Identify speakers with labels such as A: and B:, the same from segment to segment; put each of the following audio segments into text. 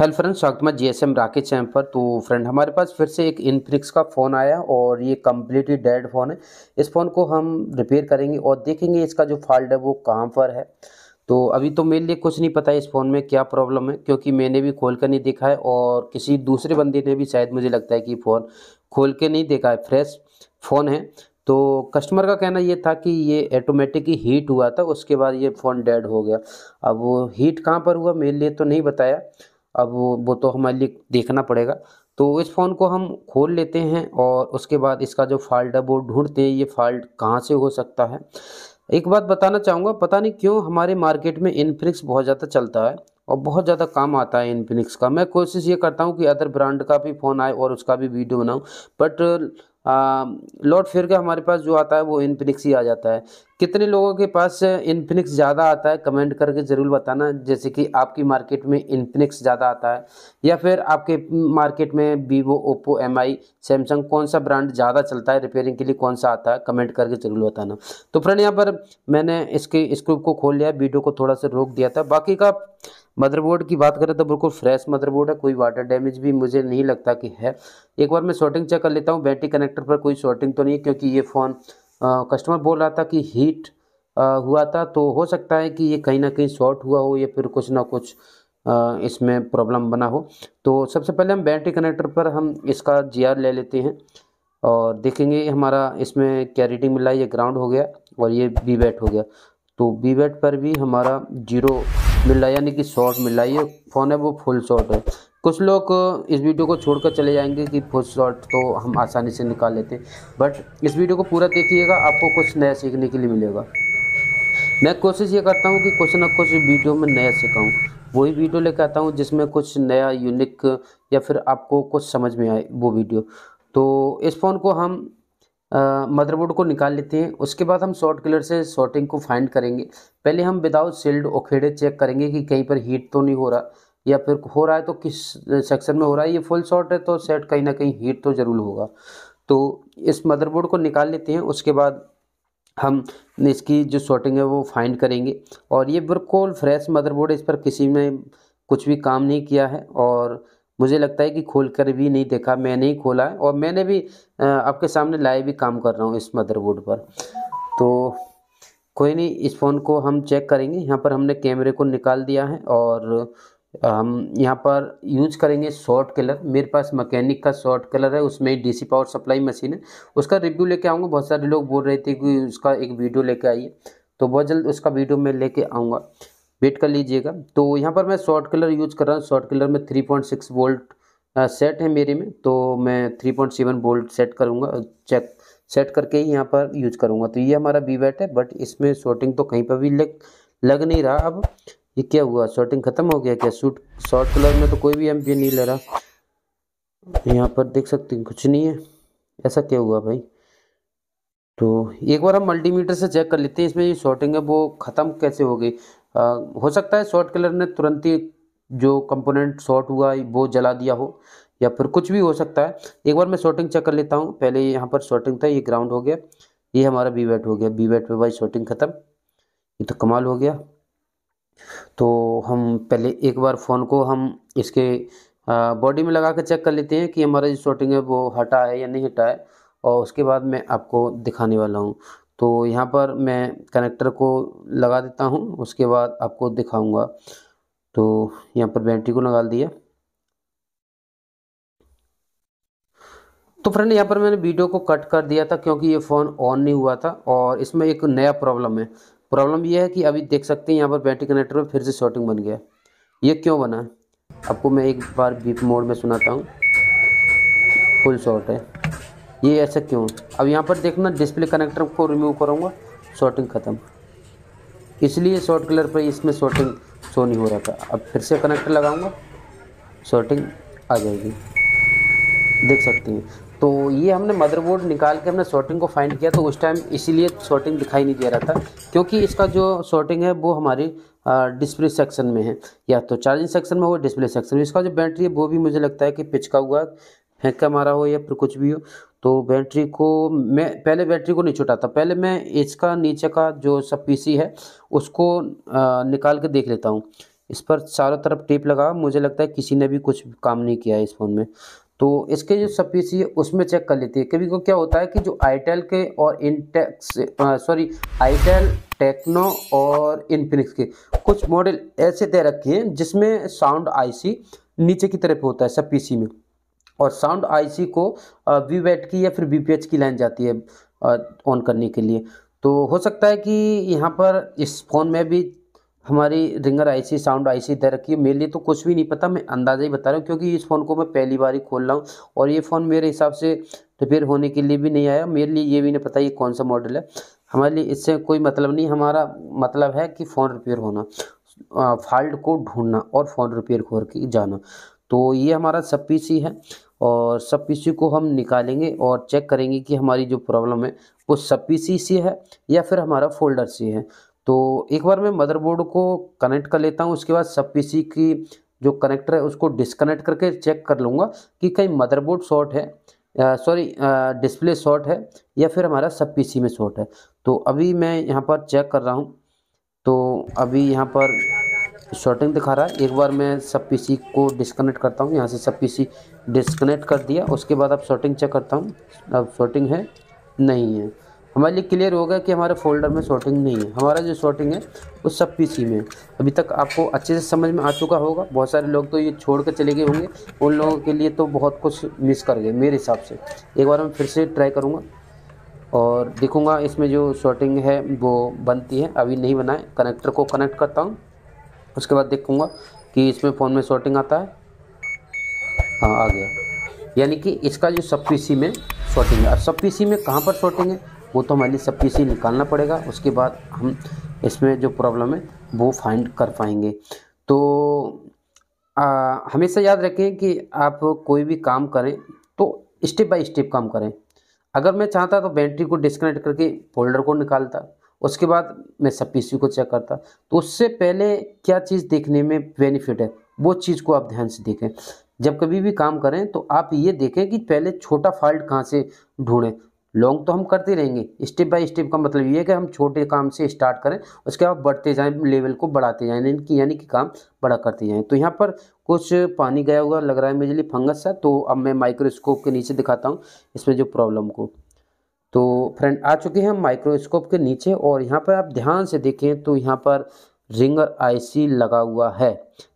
A: hello friends स्वागत G S M Rakesh चैम पर तो फ्रेंड हमारे पास फिर से एक इनफ्लिक्स का फ़ोन आया और ये कम्प्लीटली डेड फ़ोन है इस फ़ोन को हम रिपेयर करेंगे और देखेंगे इसका जो फॉल्ट है वो कहाँ पर है तो अभी तो मेरे लिए कुछ नहीं पता है इस फ़ोन में क्या प्रॉब्लम है क्योंकि मैंने भी खोल कर नहीं देखा है और किसी दूसरे बंदे ने भी शायद मुझे लगता है कि फ़ोन खोल के नहीं देखा है फ्रेश फ़ोन है तो कस्टमर का कहना ये था कि ये ऑटोमेटिक ही हीट हुआ था उसके बाद ये फ़ोन डेड हो गया अब वो हीट कहाँ पर हुआ मेरे लिए तो नहीं बताया अब वो तो हमारे लिए देखना पड़ेगा तो इस फ़ोन को हम खोल लेते हैं और उसके बाद इसका जो फॉल्ट है वो ढूंढते हैं ये फॉल्ट कहाँ से हो सकता है एक बात बताना चाहूँगा पता नहीं क्यों हमारे मार्केट में इनफिनिक्स बहुत ज़्यादा चलता है और बहुत ज़्यादा काम आता है इनफिनिक्स का मैं कोशिश ये करता हूँ कि अदर ब्रांड का भी फ़ोन आए और उसका भी वीडियो बनाऊँ बट लौट फिर के हमारे पास जो आता है वो इनफिनिक्स ही आ जाता है कितने लोगों के पास इनफिनिक्स ज़्यादा आता है कमेंट करके ज़रूर बताना जैसे कि आपकी मार्केट में इनफिनिक्स ज़्यादा आता है या फिर आपके मार्केट में Vivo Oppo M I Samsung कौन सा ब्रांड ज़्यादा चलता है रिपेयरिंग के लिए कौन सा आता है कमेंट करके ज़रूर बताना तो फ्रेंड यहाँ पर मैंने इसके स्क्रूप को खोल लिया वीडियो को थोड़ा सा रोक दिया था बाकी का मदरबोर्ड की बात करें तो बिल्कुल फ्रेश मदरबोर्ड है कोई वाटर डैमेज भी मुझे नहीं लगता कि है एक बार मैं शॉर्टिंग चेक कर लेता हूँ बैटरी कनेक्ट सेक्टर पर कोई शॉर्टिंग तो नहीं है क्योंकि ये फ़ोन कस्टमर बोल रहा था कि हीट आ, हुआ था तो हो सकता है कि ये कहीं ना कहीं शॉर्ट हुआ हो या फिर कुछ ना कुछ आ, इसमें प्रॉब्लम बना हो तो सबसे पहले हम बैटरी कनेक्टर पर हम इसका जी ले लेते हैं और देखेंगे हमारा इसमें क्या रेटिंग मिला ये ग्राउंड हो गया और ये बी बैट हो गया तो बी बैट पर भी हमारा जीरो मिल रहा है यानी कि शॉर्ट मिल रहा है ये फ़ोन है वो फुल शॉर्ट है कुछ लोग इस वीडियो को छोड़कर चले जाएंगे कि फुल शॉट तो हम आसानी से निकाल लेते हैं बट इस वीडियो को पूरा देखिएगा आपको कुछ नया सीखने के लिए मिलेगा मैं कोशिश ये करता हूँ कि कुछ ना कुछ वीडियो में नया सिखाऊँ वही वीडियो लेकर आता हूँ जिसमें कुछ नया यूनिक या फिर आपको कुछ समझ में आए वो वीडियो तो इस फ़ोन को हम मदरबोर्ड को निकाल लेते हैं उसके बाद हम शॉर्ट किलर से शॉर्टिंग को फाइंड करेंगे पहले हम विदाउट सील्ड ओखेड़े चेक करेंगे कि कहीं पर हीट तो नहीं हो रहा या फिर हो रहा है तो किस सेक्शन में हो रहा है ये फुल शॉर्ट है तो सेट कहीं ना कहीं हीट तो ज़रूर होगा तो इस मदरबोर्ड को निकाल लेते हैं उसके बाद हम इसकी जो शॉर्टिंग है वो फाइंड करेंगे और ये बिल्कुल फ्रेश मदरबोर्ड है इस पर किसी ने कुछ भी काम नहीं किया है और मुझे लगता है कि खोल कर भी नहीं देखा मैंने ही खोला है और मैंने भी आपके सामने लाए भी काम कर रहा हूँ इस मदरबोर्ड पर तो कोई नहीं इस फ़ोन को हम चेक करेंगे यहाँ पर हमने कैमरे को निकाल दिया है और हम यहाँ पर यूज करेंगे शॉर्ट कलर मेरे पास मकैनिक का शॉर्ट कलर है उसमें डीसी पावर सप्लाई मशीन है उसका रिव्यू लेके आऊँगा बहुत सारे लोग बोल रहे थे कि उसका एक वीडियो लेके आइए तो बहुत जल्द उसका वीडियो मैं लेके आऊँगा वेट कर लीजिएगा तो यहाँ पर मैं शॉर्ट कलर यूज कर रहा हूँ शॉर्ट कलर में three point six volt set है मेरे में तो मैं three point seven volt set करूँगा चेक सेट करके ही यहाँ पर यूज करूँगा तो ये हमारा वी है बट इसमें शॉर्टिंग तो कहीं पर भी लग लग नहीं रहा अब ये क्या हुआ शॉर्टिंग ख़त्म हो गया क्या सूट शॉर्ट कलर में तो कोई भी एम नहीं ले रहा यहाँ पर देख सकते हैं कुछ नहीं है ऐसा क्या हुआ भाई तो एक बार हम मल्टीमीटर से चेक कर लेते हैं इसमें ये शॉर्टिंग है वो ख़त्म कैसे हो गई हो सकता है शॉर्ट कलर ने तुरंत ही जो कंपोनेंट शॉर्ट हुआ वो जला दिया हो या फिर कुछ भी हो सकता है एक बार मैं शॉर्टिंग चेक कर लेता हूँ पहले यहाँ पर शॉर्टिंग था ये ग्राउंड हो गया ये हमारा बी बैट हो गया बी बैट पर भाई शॉर्टिंग ख़त्म ये तो कमाल हो गया तो हम पहले एक बार फ़ोन को हम इसके बॉडी में लगा कर चेक कर लेते हैं कि हमारा जो शॉर्टिंग है वो हटा है या नहीं हटा है और उसके बाद मैं आपको दिखाने वाला हूँ तो यहाँ पर मैं कनेक्टर को लगा देता हूँ उसके बाद आपको दिखाऊँगा तो यहाँ पर बैटरी को लगा दिया तो फ्रेंड यहाँ पर मैंने वीडियो को कट कर दिया था क्योंकि ये फ़ोन ऑन नहीं हुआ था और इसमें एक नया प्रॉब्लम है प्रॉब्लम ये है कि अभी देख सकते हैं यहाँ पर बैटरी कनेक्टर में फिर से शॉर्टिंग बन गया ये क्यों बना है आपको मैं एक बार बीप मोड में सुनाता हूँ फुल शॉर्ट है ये ऐसा क्यों अब यहाँ पर देखना डिस्प्ले कनेक्टर को रिमूव करूँगा शॉर्टिंग ख़त्म इसलिए शॉर्ट कलर पर इसमें शॉर्टिंग शो नहीं हो रहा था अब फिर से कनेक्टर लगाऊंगा शॉर्टिंग आ जाएगी देख सकते हैं तो ये हमने मदरबोर्ड निकाल के हमने शॉर्टिंग को फाइंड किया तो उस टाइम इसीलिए शॉर्टिंग दिखाई नहीं दे रहा था क्योंकि इसका जो शॉर्टिंग है वो हमारी डिस्प्ले सेक्शन में है या तो चार्जिंग सेक्शन में हो डिस्प्ले सेक्शन में इसका जो बैटरी है वो भी मुझे लगता है कि पिचका हुआ फेंका मारा हो या फिर कुछ भी हो तो बैटरी को मैं पहले बैटरी को नहीं छुटाता पहले मैं इसका नीचे का जो सब पी है उसको निकाल के देख लेता हूँ इस पर चारों तरफ टेप लगा मुझे लगता है किसी ने भी कुछ काम नहीं किया है इस फ़ोन में तो इसके जो सब सी है उसमें चेक कर लेती है कभी को क्या होता है कि जो आईटेल के और इनटेक्स सॉरी आईटेल टेक्नो और इनफिनिक्स के कुछ मॉडल ऐसे दे रखे हैं जिसमें साउंड आईसी नीचे की तरफ होता है सब पी में और साउंड आईसी को वी वेट की या फिर बी की लाइन जाती है ऑन करने के लिए तो हो सकता है कि यहाँ पर इस फ़ोन में भी हमारी रिंगर आईसी साउंड आईसी दे रखी है मेरे लिए तो कुछ भी नहीं पता मैं अंदाज़ा ही बता रहा हूँ क्योंकि इस फ़ोन को मैं पहली बार ही खोल रहा हूँ और ये फ़ोन मेरे हिसाब से रिपेयर होने के लिए भी नहीं आया मेरे लिए ये भी नहीं पता ये कौन सा मॉडल है हमारे लिए इससे कोई मतलब नहीं हमारा मतलब है कि फ़ोन रिपेयर होना फॉल्ट को ढूंढना और फ़ोन रिपेयर के जाना तो ये हमारा सब पी है और सब पी को हम निकालेंगे और चेक करेंगे कि हमारी जो प्रॉब्लम है वो सब पी सी है या फिर हमारा फोल्डर सी है तो एक बार मैं मदरबोर्ड को कनेक्ट कर लेता हूँ उसके बाद सब पीसी की जो कनेक्टर है उसको डिसकनेक्ट करके चेक कर लूँगा कि कहीं मदरबोर्ड शॉर्ट है सॉरी डिस्प्ले शॉर्ट है या फिर हमारा सब पीसी में शॉर्ट है तो अभी मैं यहाँ पर चेक कर रहा हूँ तो अभी यहाँ पर शॉर्टिंग दिखा रहा है एक बार मैं सब पीसी को डिसकनेक्ट करता हूँ यहाँ से सब पीसी डिसकनेक्ट कर दिया उसके बाद अब शॉर्टिंग चेक करता हूँ अब शॉर्टिंग है नहीं है हमारे लिए क्लियर होगा कि हमारे फोल्डर में शॉर्टिंग नहीं है हमारा जो शॉर्टिंग है वो सब पी में है अभी तक आपको अच्छे से समझ में आ चुका होगा बहुत सारे लोग तो ये छोड़ कर चले गए होंगे उन लोगों के लिए तो बहुत कुछ मिस कर गए मेरे हिसाब से एक बार मैं फिर से ट्राई करूँगा और देखूँगा इसमें जो शॉर्टिंग है वो बनती है अभी नहीं बनाए कनेक्टर को कनेक्ट करता हूँ उसके बाद देखूँगा कि इसमें फ़ोन में शॉर्टिंग आता है हाँ आ गया यानी कि इसका जो सब पीसी में शॉर्टिंग है अब सब पीसी में कहाँ पर शॉर्टिंग है वो तो हमारे लिए सब पी निकालना पड़ेगा उसके बाद हम इसमें जो प्रॉब्लम है वो फाइंड कर पाएंगे तो हमेशा याद रखें कि आप कोई भी काम करें तो स्टेप बाय स्टेप काम करें अगर मैं चाहता तो बैटरी को डिस्कनेक्ट करके फोल्डर को निकालता उसके बाद मैं सब पी को चेक करता तो उससे पहले क्या चीज़ देखने में बेनिफिट है वो चीज़ को आप ध्यान से देखें जब कभी भी काम करें तो आप ये देखें कि पहले छोटा फॉल्ट कहाँ से ढूंढें लॉन्ग तो हम करते रहेंगे स्टेप बाय स्टेप का मतलब ये है कि हम छोटे काम से स्टार्ट करें उसके बाद बढ़ते जाएं लेवल को बढ़ाते जाएं यानी कि यानी कि काम बड़ा करते जाएँ तो यहाँ पर कुछ पानी गया हुआ लग रहा है मेरे लिए फंगस है तो अब मैं माइक्रोस्कोप के नीचे दिखाता हूँ इसमें जो प्रॉब्लम को तो फ्रेंड आ चुके हैं माइक्रोस्कोप के नीचे और यहाँ पर आप ध्यान से देखें तो यहाँ पर रिंगर आईसी लगा हुआ है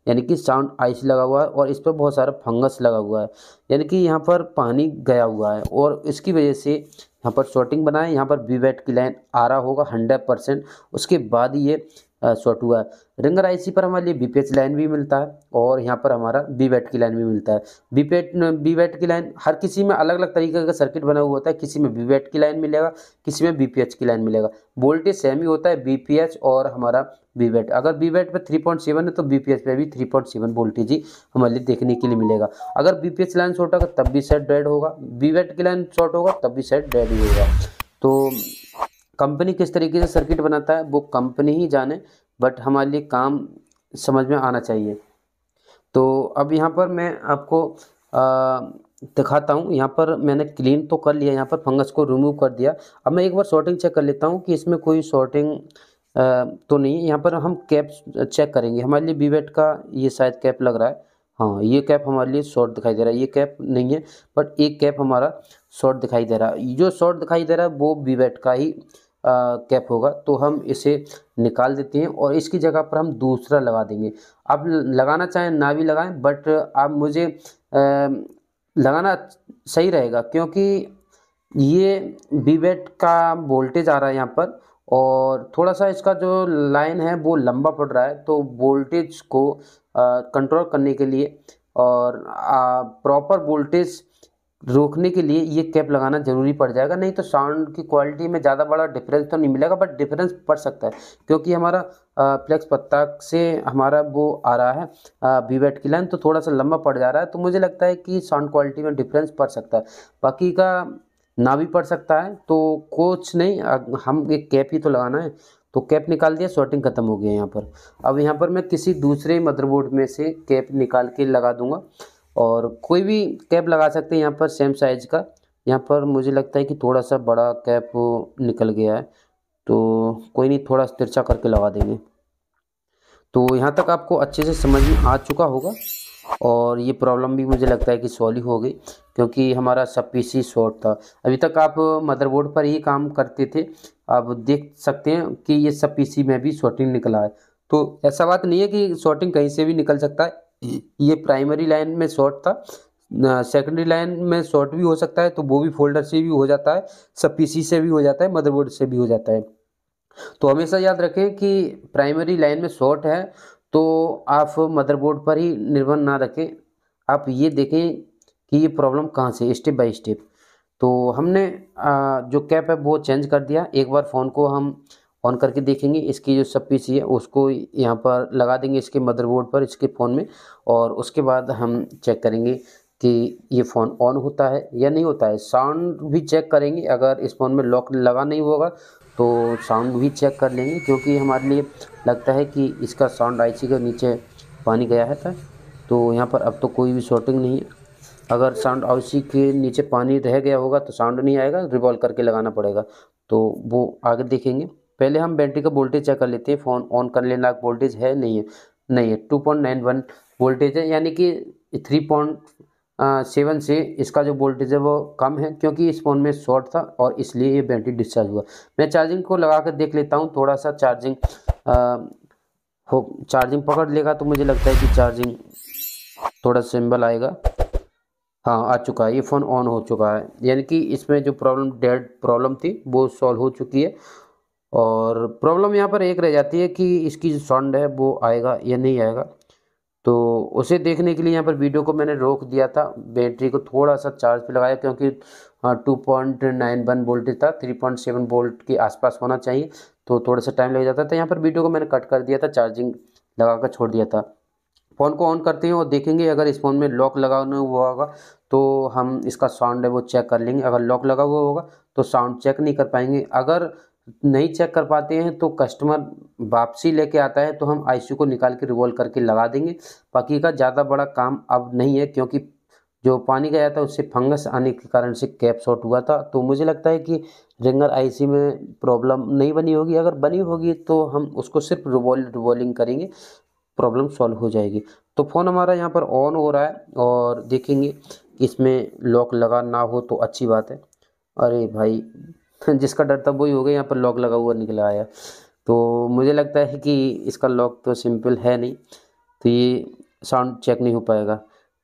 A: यानी कि साउंड आईसी लगा हुआ है और इस पर बहुत सारा फंगस लगा हुआ है यानी कि यहाँ पर पानी गया हुआ है और इसकी वजह से यहाँ पर शॉर्टिंग बनाए यहाँ पर वी की लाइन आ रहा होगा हंड्रेड परसेंट उसके बाद ये शॉर्ट हुआ है रिंगर आईसी पर हमारे लिए एच लाइन भी मिलता है और यहाँ पर हमारा बीवेट की लाइन भी मिलता है बीपेट बीवेट की लाइन हर किसी में अलग अलग तरीके का सर्किट बना हुआ होता है किसी में बीवेट की लाइन मिलेगा किसी में बीपीएच की लाइन मिलेगा वोल्टेज सेम ही होता है बीपीएच और हमारा बीवेट अगर बीवेट पॉइंट सेवन है तो बीपीएच पे भी सेवन वोल्टेज ही हमारे लिए देखने के लिए मिलेगा अगर बीपीएच लाइन शॉर्ट होगा तब भी सेट डेड होगा बीवेट की लाइन शॉर्ट होगा तब भी सेट डेड ही होगा तो कंपनी किस तरीके से सर्किट बनाता है वो कंपनी ही जाने बट हमारे लिए काम समझ में आना चाहिए तो अब यहाँ पर मैं आपको आ, दिखाता हूँ यहाँ पर मैंने क्लीन तो कर लिया यहाँ पर फंगस को रिमूव कर दिया अब मैं एक बार शॉर्टिंग चेक कर लेता हूँ कि इसमें कोई शॉर्टिंग तो नहीं यहाँ पर हम कैप चेक करेंगे हमारे लिए बीवेट का ये शायद कैप लग रहा है हाँ ये कैप हमारे लिए शॉर्ट दिखाई दे रहा है ये कैप नहीं है बट एक कैप हमारा शॉर्ट दिखाई दे रहा है जो शॉर्ट दिखाई दे रहा है वो बीवेट का ही कैप होगा तो हम इसे निकाल देते हैं और इसकी जगह पर हम दूसरा लगा देंगे आप लगाना चाहें ना भी लगाएं बट आप मुझे आ, लगाना सही रहेगा क्योंकि ये बीवेट का वोल्टेज आ रहा है यहाँ पर और थोड़ा सा इसका जो लाइन है वो लंबा पड़ रहा है तो वोल्टेज को कंट्रोल करने के लिए और प्रॉपर वोल्टेज रोकने के लिए ये कैप लगाना जरूरी पड़ जाएगा नहीं तो साउंड की क्वालिटी में ज़्यादा बड़ा डिफरेंस तो नहीं मिलेगा बट डिफरेंस पड़ सकता है क्योंकि हमारा फ्लेक्स पत्ता से हमारा वो आ रहा है वीवेट की लाइन तो थोड़ा सा लंबा पड़ जा रहा है तो मुझे लगता है कि साउंड क्वालिटी में डिफरेंस पड़ सकता है बाकी का ना भी पड़ सकता है तो कुछ नहीं हम एक कैप ही तो लगाना है तो कैप निकाल दिया शॉर्टिंग खत्म हो गया यहाँ पर अब यहाँ पर मैं किसी दूसरे मदरबोर्ड में से कैप निकाल के लगा दूंगा और कोई भी कैप लगा सकते हैं यहाँ पर सेम साइज़ का यहाँ पर मुझे लगता है कि थोड़ा सा बड़ा कैप निकल गया है तो कोई नहीं थोड़ा तिरछा करके लगा देंगे तो यहाँ तक आपको अच्छे से समझ में आ चुका होगा और ये प्रॉब्लम भी मुझे लगता है कि सॉल्व हो गई क्योंकि हमारा सब पी सी शॉर्ट था अभी तक आप मदरबोर्ड पर ही काम करते थे आप देख सकते हैं कि ये सब पी सी में भी शॉर्टिंग निकला है तो ऐसा बात नहीं है कि शॉर्टिंग कहीं से भी निकल सकता है ये प्राइमरी लाइन में शॉर्ट था सेकेंडरी लाइन में शॉर्ट भी हो सकता है तो वो भी फोल्डर से भी हो जाता है सब पीसी से भी हो जाता है मदरबोर्ड से भी हो जाता है तो हमेशा याद रखें कि प्राइमरी लाइन में शॉर्ट है तो आप मदरबोर्ड पर ही निर्भर ना रखें आप ये देखें कि ये प्रॉब्लम कहाँ से स्टेप बाय स्टेप तो हमने जो कैप है वो चेंज कर दिया एक बार फ़ोन को हम ऑन करके देखेंगे इसकी जो सब पीसी है उसको यहाँ पर लगा देंगे इसके मदरबोर्ड पर इसके फ़ोन में और उसके बाद हम चेक करेंगे कि ये फ़ोन ऑन होता है या नहीं होता है साउंड भी चेक करेंगे अगर इस फ़ोन में लॉक लगा नहीं होगा तो साउंड भी चेक कर लेंगे क्योंकि हमारे लिए लगता है कि इसका साउंड आईसी के नीचे पानी गया है था तो यहाँ पर अब तो कोई भी शॉर्टिंग नहीं है अगर साउंड आईसी के नीचे पानी रह गया होगा तो साउंड नहीं आएगा रिवॉल्व करके लगाना पड़ेगा तो वो आगे देखेंगे पहले हम बैटरी का वोल्टेज चेक कर लेते हैं फ़ोन ऑन कर लेना वोल्टेज है नहीं है नहीं है two point nine one voltage है यानी कि थ्री पॉइंट सेवन से इसका जो वोल्टेज है वो कम है क्योंकि इस फ़ोन में शॉर्ट था और इसलिए ये बैटरी डिस्चार्ज हुआ मैं चार्जिंग को लगा कर देख लेता हूँ थोड़ा सा चार्जिंग आ, हो चार्जिंग पकड़ लेगा तो मुझे लगता है कि चार्जिंग थोड़ा सिंबल आएगा हाँ आ चुका है ये फ़ोन ऑन हो चुका है यानी कि इसमें जो प्रॉब्लम डेड प्रॉब्लम थी वो सॉल्व हो चुकी है और प्रॉब्लम यहाँ पर एक रह जाती है कि इसकी जो साउंड है वो आएगा या नहीं आएगा तो उसे देखने के लिए यहाँ पर वीडियो को मैंने रोक दिया था बैटरी को थोड़ा सा चार्ज पे लगाया क्योंकि two point nine one volt था थ्री पॉइंट सेवन वोल्ट के आसपास होना चाहिए तो थोड़ा सा टाइम लग जाता था यहाँ पर वीडियो को मैंने कट कर दिया था चार्जिंग लगा कर छोड़ दिया था फ़ोन को ऑन करते हैं और देखेंगे अगर इस फ़ोन में लॉक लगा हुआ होगा तो हम इसका साउंड है वो चेक कर लेंगे अगर लॉक लगा हुआ होगा तो साउंड चेक नहीं कर पाएंगे अगर नहीं चेक कर पाते हैं तो कस्टमर वापसी लेके आता है तो हम आईसीयू को निकाल के रिवॉल्व करके लगा देंगे बाकी का ज़्यादा बड़ा काम अब नहीं है क्योंकि जो पानी गया था उससे फंगस आने के कारण से कैप शॉर्ट हुआ था तो मुझे लगता है कि रिंगर आईसी में प्रॉब्लम नहीं बनी होगी अगर बनी होगी तो हम उसको सिर्फ रिवॉल्व रिवॉल्विंग करेंगे प्रॉब्लम सॉल्व हो जाएगी तो फ़ोन हमारा यहाँ पर ऑन हो रहा है और देखेंगे इसमें लॉक लगा ना हो तो अच्छी बात है अरे भाई जिसका डर था वही हो गया यहाँ पर लॉक लगा हुआ निकला आया तो मुझे लगता है कि इसका लॉक तो सिंपल है नहीं तो ये साउंड चेक नहीं हो पाएगा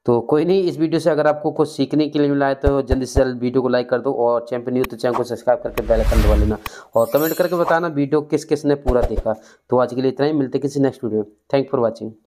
A: तो कोई नहीं इस वीडियो से अगर आपको कुछ सीखने के लिए मिला है तो जल्दी से जल्द वीडियो को लाइक कर दो और चैंपियन नहीं तो चैनल को सब्सक्राइब करके बेल आइकन दबा लेना और कमेंट करके बताना वीडियो किस किस ने पूरा देखा तो आज के लिए इतना ही मिलते किसी नेक्स्ट वीडियो में थैंक फॉर वॉचिंग